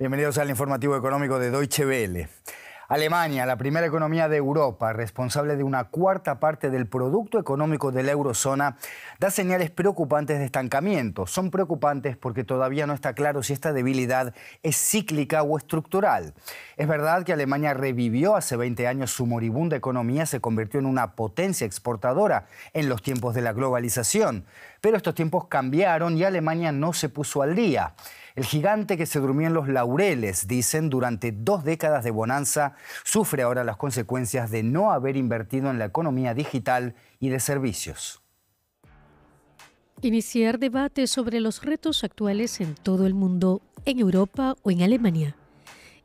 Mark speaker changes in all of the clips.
Speaker 1: Bienvenidos al informativo económico de Deutsche Welle. Alemania, la primera economía de Europa, responsable de una cuarta parte del producto económico de la eurozona, da señales preocupantes de estancamiento. Son preocupantes porque todavía no está claro si esta debilidad es cíclica o estructural. Es verdad que Alemania revivió hace 20 años su moribunda economía, se convirtió en una potencia exportadora en los tiempos de la globalización, pero estos tiempos cambiaron y Alemania no se puso al día. El gigante que se durmió en los laureles, dicen, durante dos décadas de bonanza, sufre ahora las consecuencias de no haber invertido en la economía digital y de servicios.
Speaker 2: Iniciar debate sobre los retos actuales en todo el mundo, en Europa o en Alemania,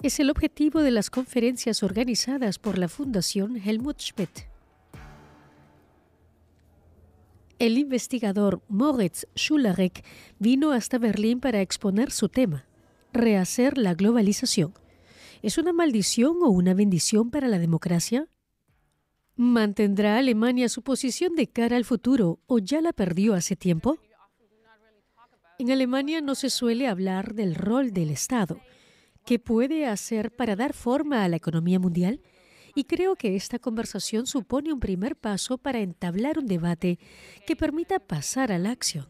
Speaker 2: es el objetivo de las conferencias organizadas por la Fundación Helmut Schmidt. El investigador Moritz Schularek vino hasta Berlín para exponer su tema, rehacer la globalización. ¿Es una maldición o una bendición para la democracia? ¿Mantendrá Alemania su posición de cara al futuro o ya la perdió hace tiempo? En Alemania no se suele hablar del rol del Estado. ¿Qué puede hacer para dar forma a la economía mundial? y creo que esta conversación supone un primer paso para entablar un debate que permita pasar a la acción.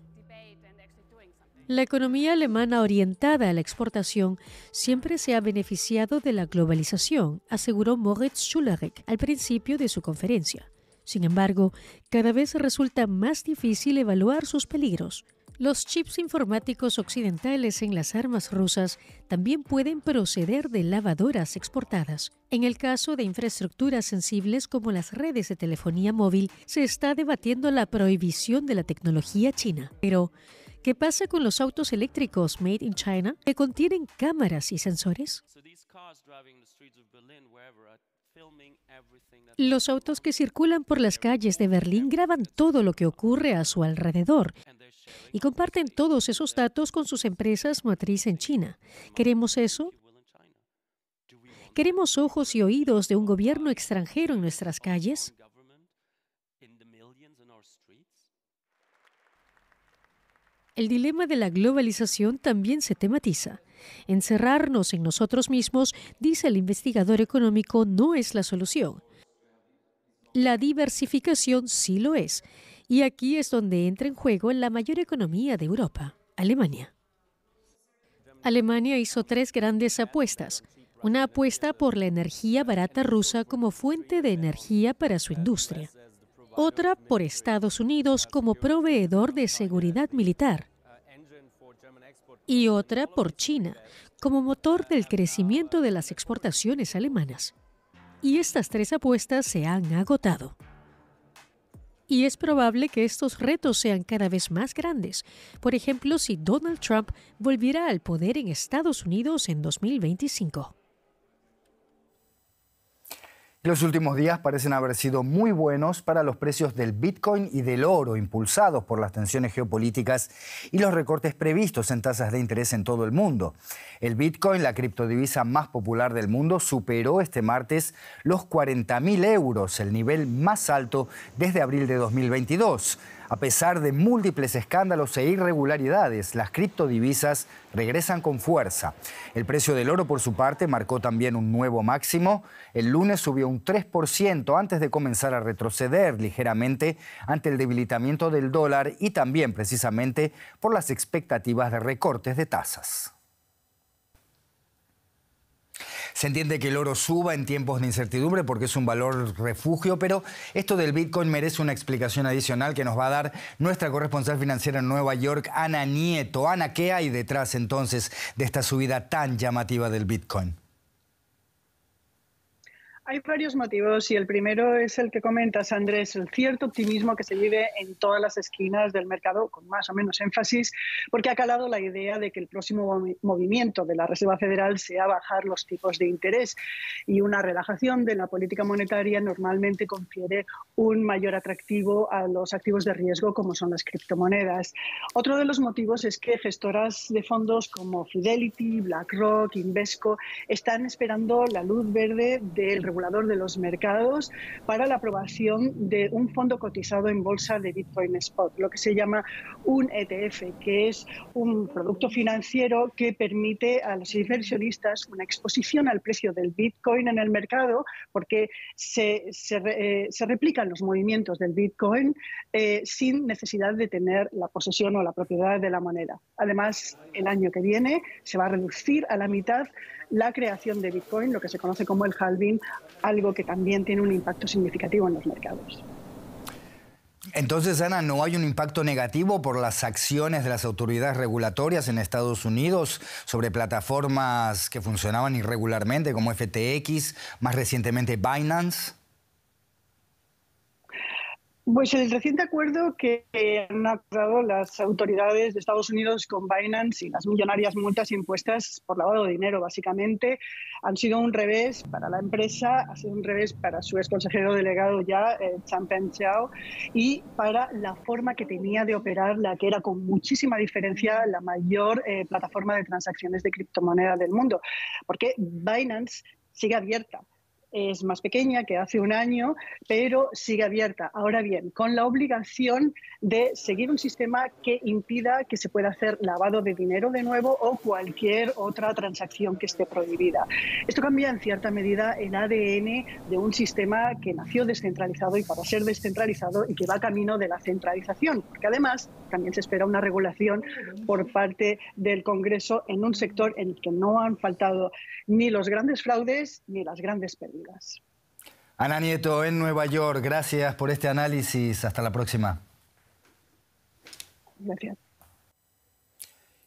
Speaker 2: La economía alemana orientada a la exportación siempre se ha beneficiado de la globalización, aseguró Moritz Schulerich al principio de su conferencia. Sin embargo, cada vez resulta más difícil evaluar sus peligros. Los chips informáticos occidentales en las armas rusas también pueden proceder de lavadoras exportadas. En el caso de infraestructuras sensibles como las redes de telefonía móvil, se está debatiendo la prohibición de la tecnología china. Pero, ¿qué pasa con los autos eléctricos made in China que contienen cámaras y sensores? Los autos que circulan por las calles de Berlín graban todo lo que ocurre a su alrededor y comparten todos esos datos con sus empresas matriz en China. ¿Queremos eso? ¿Queremos ojos y oídos de un gobierno extranjero en nuestras calles? El dilema de la globalización también se tematiza. Encerrarnos en nosotros mismos, dice el investigador económico, no es la solución. La diversificación sí lo es, y aquí es donde entra en juego la mayor economía de Europa, Alemania. Alemania hizo tres grandes apuestas. Una apuesta por la energía barata rusa como fuente de energía para su industria. Otra por Estados Unidos como proveedor de seguridad militar. Y otra por China como motor del crecimiento de las exportaciones alemanas. Y estas tres apuestas se han agotado y es probable que estos retos sean cada vez más grandes. Por ejemplo, si Donald Trump volviera al poder en Estados Unidos en 2025.
Speaker 1: Los últimos días parecen haber sido muy buenos para los precios del Bitcoin y del oro, impulsados por las tensiones geopolíticas y los recortes previstos en tasas de interés en todo el mundo. El Bitcoin, la criptodivisa más popular del mundo, superó este martes los 40.000 euros, el nivel más alto desde abril de 2022. A pesar de múltiples escándalos e irregularidades, las criptodivisas regresan con fuerza. El precio del oro, por su parte, marcó también un nuevo máximo. El lunes subió un 3% antes de comenzar a retroceder ligeramente ante el debilitamiento del dólar y también precisamente por las expectativas de recortes de tasas. Se entiende que el oro suba en tiempos de incertidumbre porque es un valor refugio, pero esto del Bitcoin merece una explicación adicional que nos va a dar nuestra corresponsal financiera en Nueva York, Ana Nieto. Ana, ¿qué hay detrás entonces de esta subida tan llamativa del Bitcoin?
Speaker 3: Hay varios motivos y el primero es el que comentas, Andrés, el cierto optimismo que se vive en todas las esquinas del mercado, con más o menos énfasis, porque ha calado la idea de que el próximo movimiento de la Reserva Federal sea bajar los tipos de interés y una relajación de la política monetaria normalmente confiere un mayor atractivo a los activos de riesgo como son las criptomonedas. Otro de los motivos es que gestoras de fondos como Fidelity, BlackRock, Invesco están esperando la luz verde del regulador de los mercados para la aprobación de un fondo cotizado en bolsa de Bitcoin Spot, lo que se llama un ETF, que es un producto financiero que permite a los inversionistas una exposición al precio del Bitcoin en el mercado, porque se, eh, replican los movimientos del Bitcoin eh, sin necesidad de tener la posesión o la propiedad de la moneda. Además, el año que viene se va a reducir a la mitad la creación de Bitcoin, lo que se conoce como el halving, algo que también tiene un impacto significativo en los mercados.
Speaker 1: Entonces, Ana, ¿no hay un impacto negativo por las acciones de las autoridades regulatorias en Estados Unidos sobre plataformas que funcionaban irregularmente como FTX, más recientemente Binance?
Speaker 3: Pues el reciente acuerdo que han acordado las autoridades de Estados Unidos con Binance y las millonarias multas impuestas por lavado de dinero, básicamente, han sido un revés para la empresa, ha sido un revés para su ex consejero delegado ya, eh, Changpeng Zhao, y para la forma que tenía de operar la que era con muchísima diferencia la mayor eh, plataforma de transacciones de criptomoneda del mundo. Porque Binance sigue abierta es más pequeña que hace un año, pero sigue abierta. Ahora bien, con la obligación de seguir un sistema que impida que se pueda hacer lavado de dinero de nuevo o cualquier otra transacción que esté prohibida. Esto cambia en cierta medida el ADN de un sistema que nació descentralizado y para ser descentralizado y que va camino de la centralización, porque además también se espera una regulación por parte del Congreso en un sector en el que no han faltado ni los grandes fraudes ni las grandes pérdidas.
Speaker 1: Ana Nieto, en Nueva York, gracias por este análisis. Hasta la próxima. Gracias.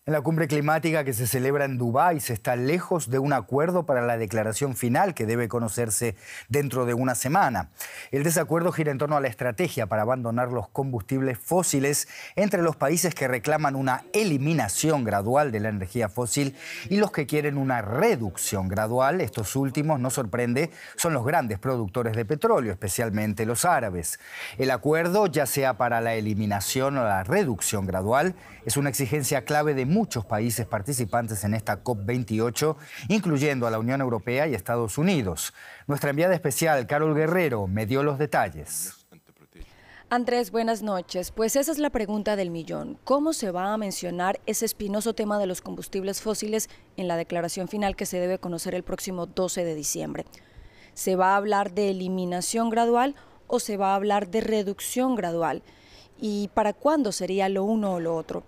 Speaker 1: En la cumbre climática que se celebra en Dubái se está lejos de un acuerdo para la declaración final que debe conocerse dentro de una semana. El desacuerdo gira en torno a la estrategia para abandonar los combustibles fósiles entre los países que reclaman una eliminación gradual de la energía fósil y los que quieren una reducción gradual. Estos últimos, no sorprende, son los grandes productores de petróleo, especialmente los árabes. El acuerdo, ya sea para la eliminación o la reducción gradual, es una exigencia clave de muchos países participantes en esta COP28, incluyendo a la Unión Europea y Estados Unidos. Nuestra enviada especial, Carol Guerrero, me dio los detalles.
Speaker 4: Andrés, buenas noches. Pues esa es la pregunta del millón. ¿Cómo se va a mencionar ese espinoso tema de los combustibles fósiles en la declaración final que se debe conocer el próximo 12 de diciembre? ¿Se va a hablar de eliminación gradual o se va a hablar de reducción gradual? ¿Y para cuándo sería lo uno o lo otro?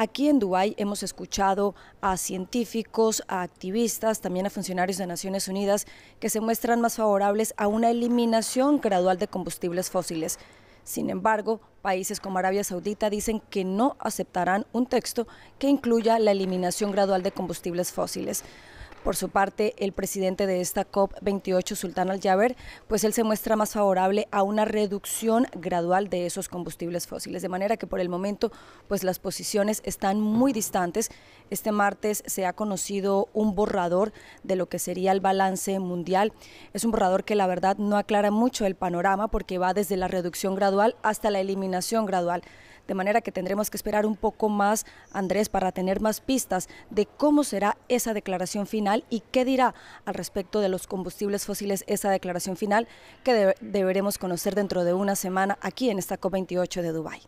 Speaker 4: Aquí en Dubái hemos escuchado a científicos, a activistas, también a funcionarios de Naciones Unidas que se muestran más favorables a una eliminación gradual de combustibles fósiles. Sin embargo, países como Arabia Saudita dicen que no aceptarán un texto que incluya la eliminación gradual de combustibles fósiles. Por su parte, el presidente de esta COP28, Sultán Al-Jaber, pues él se muestra más favorable a una reducción gradual de esos combustibles fósiles, de manera que por el momento pues las posiciones están muy distantes. Este martes se ha conocido un borrador de lo que sería el balance mundial. Es un borrador que la verdad no aclara mucho el panorama porque va desde la reducción gradual hasta la eliminación gradual de manera que tendremos que esperar un poco más, Andrés, para tener más pistas de cómo será esa declaración final y qué dirá al respecto de los combustibles fósiles esa declaración final que deberemos conocer dentro de una semana aquí en esta COP28 de Dubái.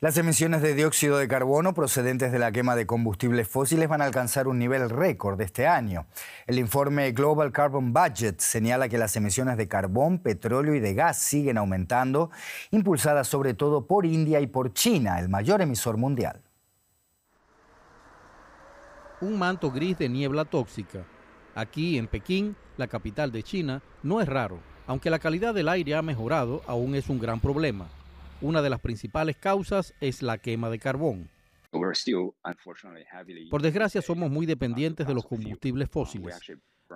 Speaker 1: Las emisiones de dióxido de carbono procedentes de la quema de combustibles fósiles van a alcanzar un nivel récord este año. El informe Global Carbon Budget señala que las emisiones de carbón, petróleo y de gas siguen aumentando, impulsadas sobre todo por India y por China, el mayor emisor mundial.
Speaker 5: Un manto gris de niebla tóxica. Aquí en Pekín, la capital de China, no es raro. Aunque la calidad del aire ha mejorado, aún es un gran problema. Una de las principales causas es la quema de carbón.
Speaker 1: Por
Speaker 5: desgracia somos muy dependientes de los combustibles uh, fósiles.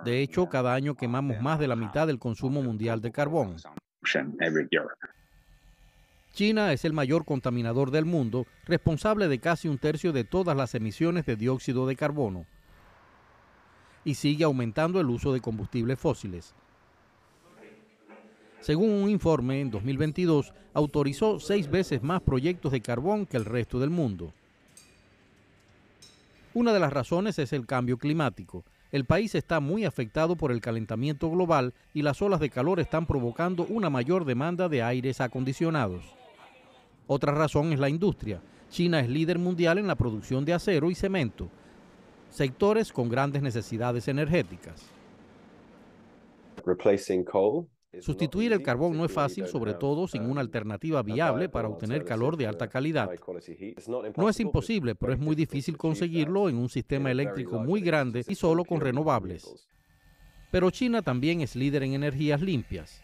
Speaker 5: De hecho, cada año quemamos más de la mitad del consumo uh, mundial de carbón. China es el mayor contaminador del mundo, responsable de casi un tercio de todas las emisiones de dióxido de carbono. Y sigue aumentando el uso de combustibles fósiles. Según un informe, en 2022 autorizó seis veces más proyectos de carbón que el resto del mundo. Una de las razones es el cambio climático. El país está muy afectado por el calentamiento global y las olas de calor están provocando una mayor demanda de aires acondicionados. Otra razón es la industria. China es líder mundial en la producción de acero y cemento, sectores con grandes necesidades energéticas. Sustituir el carbón no es fácil, sobre todo sin ah, una alternativa viable para obtener calor de alta calidad. No es imposible, pero es muy difícil conseguirlo en un sistema eléctrico muy grande y solo con renovables. Pero China también es líder en energías limpias.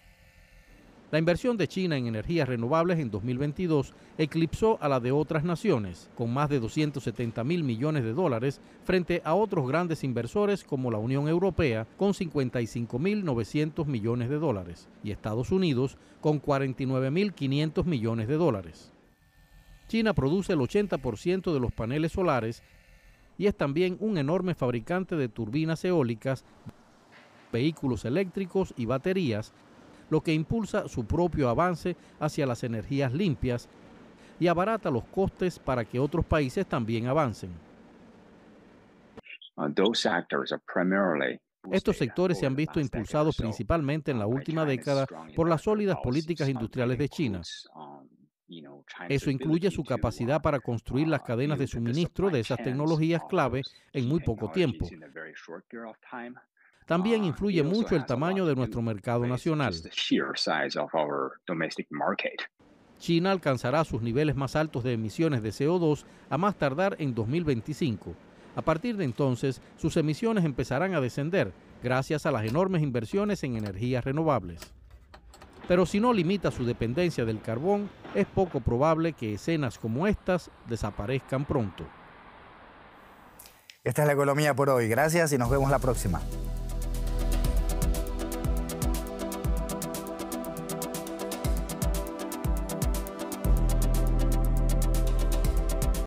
Speaker 5: La inversión de China en energías renovables en 2022 eclipsó a la de otras naciones, con más de 270 mil millones de dólares frente a otros grandes inversores como la Unión Europea, con 55 mil 900 millones de dólares, y Estados Unidos, con 49 mil 500 millones de dólares. China produce el 80% de los paneles solares y es también un enorme fabricante de turbinas eólicas, vehículos eléctricos y baterías lo que impulsa su propio avance hacia las energías limpias y abarata los costes para que otros países también avancen. Uh, Estos sectores se han visto impulsados principalmente en la uh, última década por las sólidas políticas industriales de China. Um, Eso incluye su capacidad para uh, construir las cadenas de suministro de esas tecnologías clave en muy poco tiempo. También ah, influye mucho el tamaño de nuestro mercado nacional. China alcanzará sus niveles más altos de emisiones de CO2 a más tardar en 2025. A partir de entonces, sus emisiones empezarán a descender gracias a las enormes inversiones en energías renovables. Pero si no limita su dependencia del carbón, es poco probable que escenas como estas desaparezcan pronto. Esta
Speaker 1: es la economía por hoy. Gracias y nos vemos la próxima.